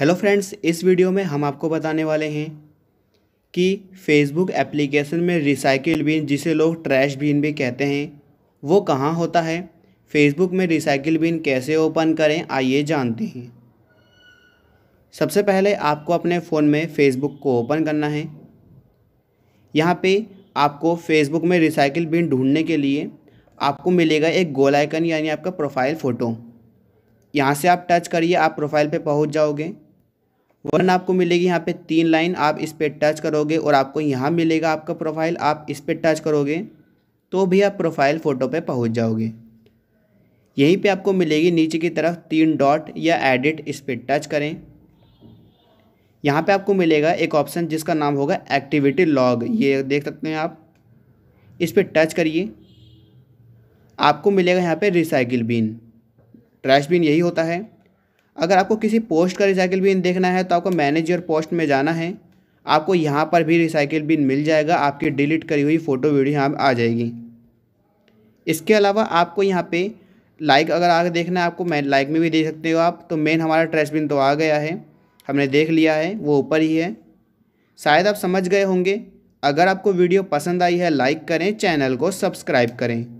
hello friends इस video में हम आपको बताने वाले हैं कि फेसबुक एप्लीकेशन में रिसाइकिल बिन जिसे लोग ट्रैश बिन भी कहते हैं वो कहाँ होता है फेसबुक में रिसाइकिल बिन कैसे ओपन करें आइए जानते हैं सबसे पहले आपको अपने फ़ोन में फेसबुक को ओपन करना है यहाँ पे आपको फेसबुक में रिसाइकिल बिन ढूंढने के लिए आपको मिलेगा एक गोल आइकन यानी आपका प्रोफाइल फ़ोटो यहाँ से आप टच करिए आप प्रोफाइल पे पहुँच जाओगे वन आपको मिलेगी यहाँ पे तीन लाइन आप इस पर टच करोगे और आपको यहाँ मिलेगा आपका प्रोफाइल आप इस पर टच करोगे तो भी आप प्रोफाइल फ़ोटो पे पहुँच जाओगे यहीं पे आपको मिलेगी नीचे की तरफ तीन डॉट या एडिट इस पर टच करें यहाँ पे आपको मिलेगा एक ऑप्शन जिसका नाम होगा एक्टिविटी लॉग ये देख सकते हैं आप इस पर टच करिए आपको मिलेगा यहाँ पर रिसाइकिल बिन ट्रैश बिन यही होता है अगर आपको किसी पोस्ट का रिसाइकिल बिन देखना है तो आपको मैनेज योर पोस्ट में जाना है आपको यहाँ पर भी रिसाइकिल बिन मिल जाएगा आपकी डिलीट करी हुई फ़ोटो वीडियो यहाँ आ जाएगी इसके अलावा आपको यहाँ पे लाइक अगर आगे देखना है आपको मैं लाइक में भी दे सकते हो आप तो मेन हमारा ट्रेस बिन तो आ गया है हमने देख लिया है वो ऊपर ही है शायद आप समझ गए होंगे अगर आपको वीडियो पसंद आई है लाइक करें चैनल को सब्सक्राइब करें